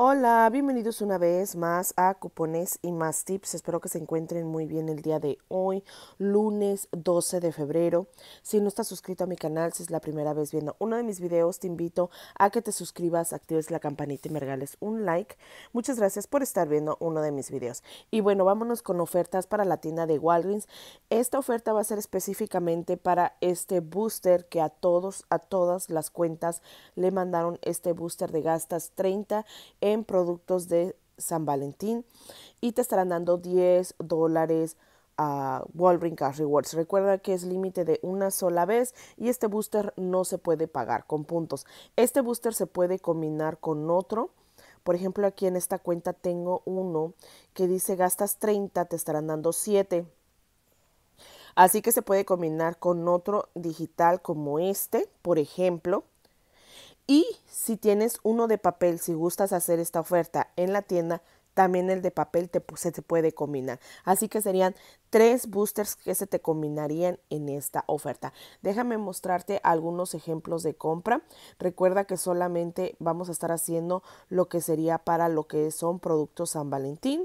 Hola, bienvenidos una vez más a Cupones y más tips. Espero que se encuentren muy bien el día de hoy, lunes 12 de febrero. Si no estás suscrito a mi canal, si es la primera vez viendo uno de mis videos, te invito a que te suscribas, actives la campanita y me regales un like. Muchas gracias por estar viendo uno de mis videos. Y bueno, vámonos con ofertas para la tienda de Walgreens. Esta oferta va a ser específicamente para este booster que a todos, a todas las cuentas le mandaron este booster de gastas 30 en productos de San Valentín y te estarán dando 10 dólares a Walgreens Cash Rewards. Recuerda que es límite de una sola vez y este booster no se puede pagar con puntos. Este booster se puede combinar con otro. Por ejemplo, aquí en esta cuenta tengo uno que dice gastas 30, te estarán dando 7. Así que se puede combinar con otro digital como este, por ejemplo, y si tienes uno de papel, si gustas hacer esta oferta en la tienda, también el de papel se te puede combinar. Así que serían tres boosters que se te combinarían en esta oferta. Déjame mostrarte algunos ejemplos de compra. Recuerda que solamente vamos a estar haciendo lo que sería para lo que son productos San Valentín.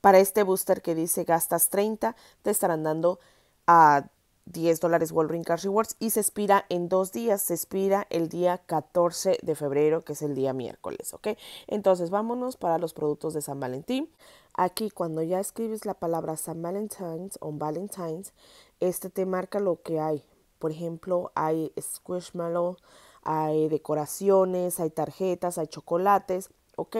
Para este booster que dice gastas 30, te estarán dando a 10 dólares Wolverine Cash Rewards y se expira en dos días, se expira el día 14 de febrero, que es el día miércoles, ¿ok? Entonces vámonos para los productos de San Valentín. Aquí cuando ya escribes la palabra San Valentine's o Valentine's, este te marca lo que hay. Por ejemplo, hay squishmallow, hay decoraciones, hay tarjetas, hay chocolates. ¿ok?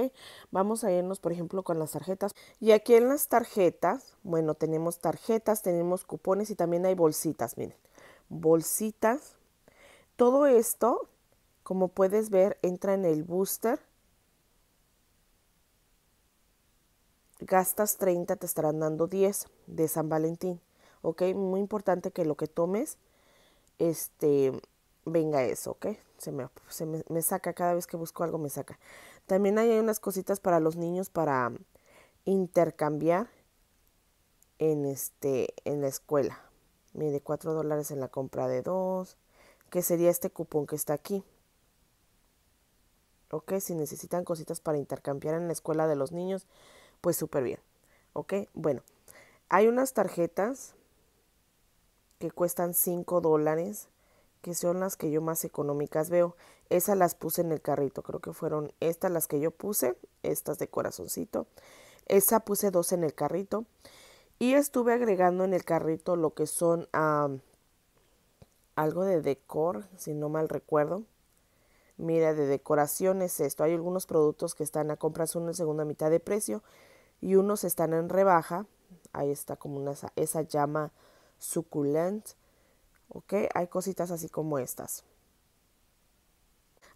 Vamos a irnos, por ejemplo, con las tarjetas. Y aquí en las tarjetas, bueno, tenemos tarjetas, tenemos cupones y también hay bolsitas, miren, bolsitas. Todo esto, como puedes ver, entra en el booster. Gastas 30, te estarán dando 10 de San Valentín, ¿ok? Muy importante que lo que tomes, este, venga eso, ¿ok? Se me, me saca, cada vez que busco algo me saca. También hay unas cositas para los niños para mm, intercambiar en, este, en la escuela. Mide 4 dólares en la compra de dos, que sería este cupón que está aquí. Ok, si necesitan cositas para intercambiar en la escuela de los niños, pues súper bien. Ok, bueno, hay unas tarjetas que cuestan 5 dólares que son las que yo más económicas veo. Esas las puse en el carrito, creo que fueron estas las que yo puse, estas de corazoncito. Esa puse dos en el carrito y estuve agregando en el carrito lo que son ah, algo de decor, si no mal recuerdo. Mira, de decoraciones esto. Hay algunos productos que están a compras uno en segunda mitad de precio y unos están en rebaja. Ahí está como una, esa llama suculent ¿Ok? Hay cositas así como estas.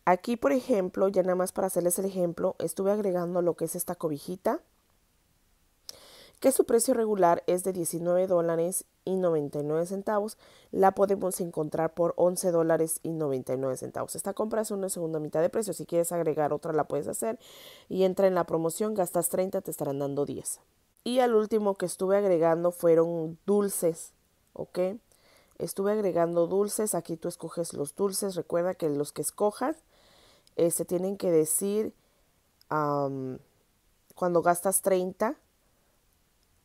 Aquí, por ejemplo, ya nada más para hacerles el ejemplo, estuve agregando lo que es esta cobijita, que su precio regular es de 19 dólares y centavos. La podemos encontrar por 11 dólares y centavos. Esta compra es una segunda mitad de precio. Si quieres agregar otra, la puedes hacer y entra en la promoción, gastas 30, te estarán dando 10. Y al último que estuve agregando fueron dulces, ¿ok? Estuve agregando dulces, aquí tú escoges los dulces, recuerda que los que escojas eh, se tienen que decir cuando gastas 30,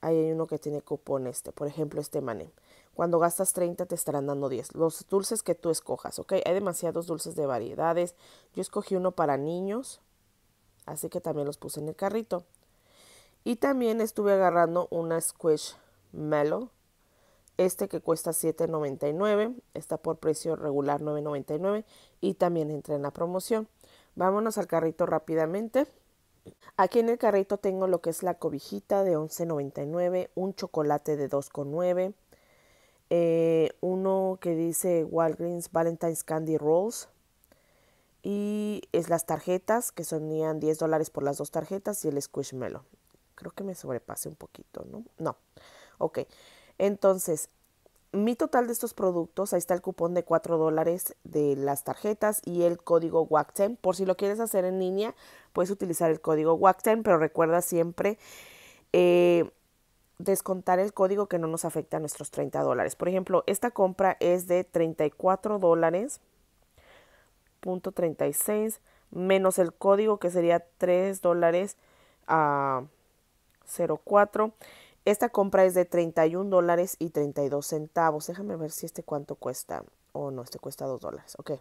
hay uno que tiene cupón este, por ejemplo este mané. Cuando gastas 30 te estarán dando 10, los dulces que tú escojas, ¿ok? Hay demasiados dulces de variedades, yo escogí uno para niños, así que también los puse en el carrito. Y también estuve agarrando una squish mellow este que cuesta $7.99, está por precio regular $9.99 y también entra en la promoción. Vámonos al carrito rápidamente. Aquí en el carrito tengo lo que es la cobijita de $11.99, un chocolate de $2.9, eh, uno que dice Walgreens Valentine's Candy Rolls y es las tarjetas que sonían 10 dólares por las dos tarjetas y el squishmallow. Creo que me sobrepase un poquito, ¿no? No. Ok. Entonces, mi total de estos productos, ahí está el cupón de 4 dólares de las tarjetas y el código wac Por si lo quieres hacer en línea, puedes utilizar el código wac pero recuerda siempre eh, descontar el código que no nos afecta a nuestros 30 dólares. Por ejemplo, esta compra es de 34 dólares, punto 36, menos el código que sería 3 dólares a 04 esta compra es de 31 dólares y 32 centavos. Déjame ver si este cuánto cuesta. O oh, no, este cuesta 2 dólares. Ok.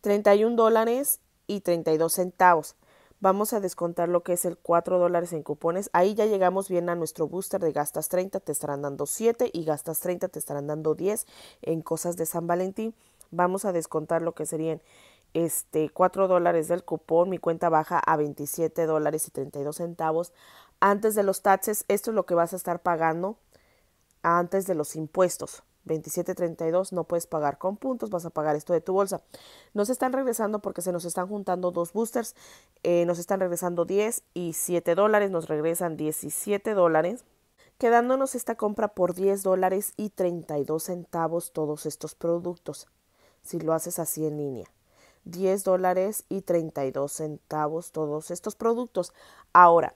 31 dólares y 32 centavos. Vamos a descontar lo que es el 4 dólares en cupones. Ahí ya llegamos bien a nuestro booster de gastas 30. Te estarán dando 7 y gastas 30 te estarán dando 10 en cosas de San Valentín. Vamos a descontar lo que serían este 4 dólares del cupón. Mi cuenta baja a 27 dólares y 32 centavos antes de los taxes, esto es lo que vas a estar pagando antes de los impuestos. 27.32 no puedes pagar con puntos, vas a pagar esto de tu bolsa. Nos están regresando porque se nos están juntando dos boosters, eh, nos están regresando 10 y 7 dólares, nos regresan 17 dólares, quedándonos esta compra por 10 dólares y 32 centavos todos estos productos, si lo haces así en línea. 10 dólares y 32 centavos todos estos productos. Ahora,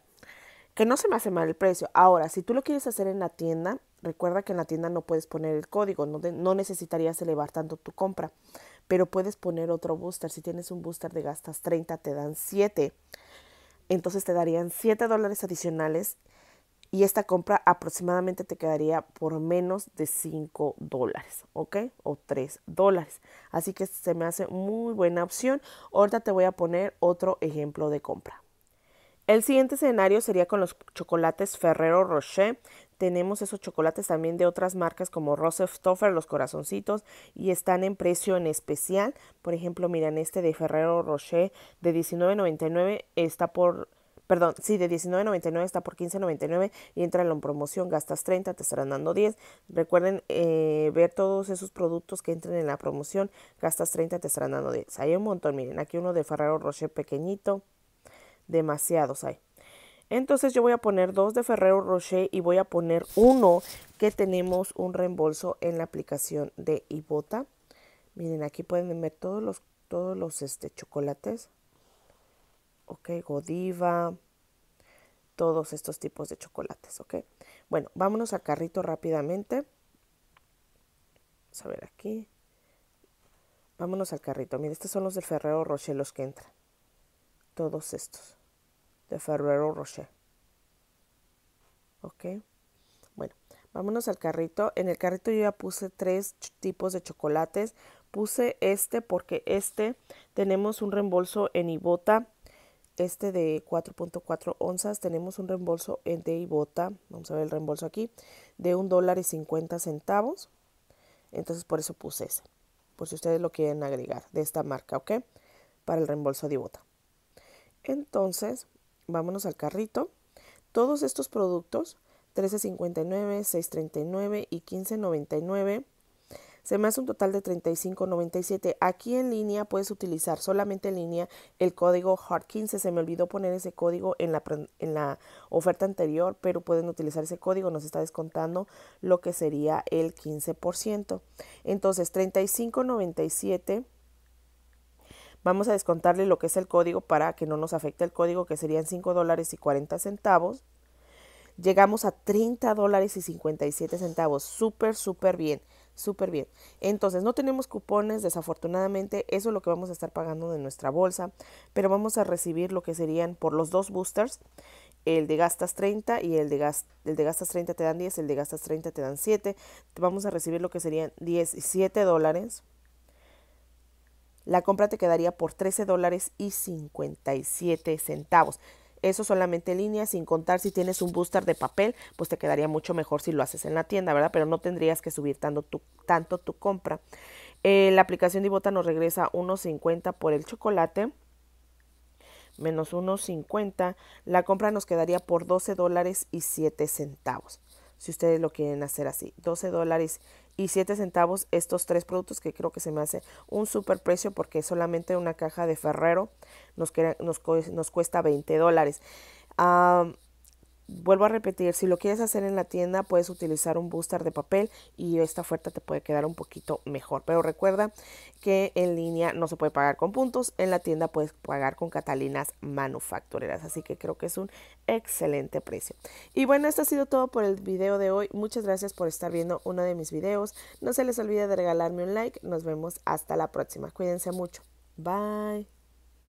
que no se me hace mal el precio. Ahora, si tú lo quieres hacer en la tienda, recuerda que en la tienda no puedes poner el código, no, no necesitarías elevar tanto tu compra, pero puedes poner otro booster. Si tienes un booster de gastas 30, te dan 7. Entonces te darían 7 dólares adicionales y esta compra aproximadamente te quedaría por menos de 5 dólares, ¿ok? O 3 dólares. Así que se me hace muy buena opción. Ahorita te voy a poner otro ejemplo de compra. El siguiente escenario sería con los chocolates Ferrero Rocher. Tenemos esos chocolates también de otras marcas como Toffer, los corazoncitos, y están en precio en especial. Por ejemplo, miren este de Ferrero Rocher de 19.99 está por perdón, sí, de 19.99 está por 15.99 y entra en promoción, gastas 30, te estarán dando 10. Recuerden eh, ver todos esos productos que entren en la promoción, gastas 30, te estarán dando 10. Hay un montón, miren, aquí uno de Ferrero Rocher pequeñito demasiados hay. Entonces yo voy a poner dos de Ferrero Rocher y voy a poner uno que tenemos un reembolso en la aplicación de Ibota. Miren, aquí pueden ver todos los, todos los este, chocolates. Ok, Godiva, todos estos tipos de chocolates, ok. Bueno, vámonos al carrito rápidamente. Vamos a ver aquí. Vámonos al carrito. Miren, estos son los de Ferrero Rocher los que entran. Todos estos de Ferrero Rocher. ¿Ok? Bueno, vámonos al carrito. En el carrito yo ya puse tres tipos de chocolates. Puse este porque este tenemos un reembolso en Ibota. Este de 4.4 onzas. Tenemos un reembolso en de Ibota. Vamos a ver el reembolso aquí. De un dólar y 50 centavos. Entonces por eso puse ese. Por si ustedes lo quieren agregar de esta marca, ¿ok? Para el reembolso de Ibota. Entonces, vámonos al carrito. Todos estos productos, 13.59, 6.39 y 15.99, se me hace un total de 35.97. Aquí en línea puedes utilizar solamente en línea el código HART15. Se me olvidó poner ese código en la, en la oferta anterior, pero pueden utilizar ese código. Nos está descontando lo que sería el 15%. Entonces, 35.97 Vamos a descontarle lo que es el código para que no nos afecte el código, que serían $5.40. dólares y 40 centavos. Llegamos a 30 dólares y 57 centavos. Súper, súper bien. Súper bien. Entonces, no tenemos cupones, desafortunadamente. Eso es lo que vamos a estar pagando de nuestra bolsa. Pero vamos a recibir lo que serían por los dos boosters. El de gastas 30 y el de, gastas 30 te dan 10, el de gastas 30 te dan 7. Vamos a recibir lo que serían 17 dólares la compra te quedaría por 13 dólares y 57 centavos. Eso solamente en línea, sin contar si tienes un booster de papel, pues te quedaría mucho mejor si lo haces en la tienda, ¿verdad? Pero no tendrías que subir tanto tu, tanto tu compra. Eh, la aplicación de Ibota nos regresa 1.50 por el chocolate, menos 1.50. La compra nos quedaría por 12 dólares y 7 centavos si ustedes lo quieren hacer así. 12 dólares y 7 centavos estos tres productos que creo que se me hace un super precio porque solamente una caja de Ferrero nos, cuesta 20 dólares. Ah, vuelvo a repetir, si lo quieres hacer en la tienda, puedes utilizar un booster de papel y esta oferta te puede quedar un poquito mejor. Pero recuerda que en línea no se puede pagar con puntos, en la tienda puedes pagar con Catalinas manufactureras. Así que creo que es un excelente precio. Y bueno, esto ha sido todo por el video de hoy. Muchas gracias por estar viendo uno de mis videos. No se les olvide de regalarme un like. Nos vemos hasta la próxima. Cuídense mucho. Bye.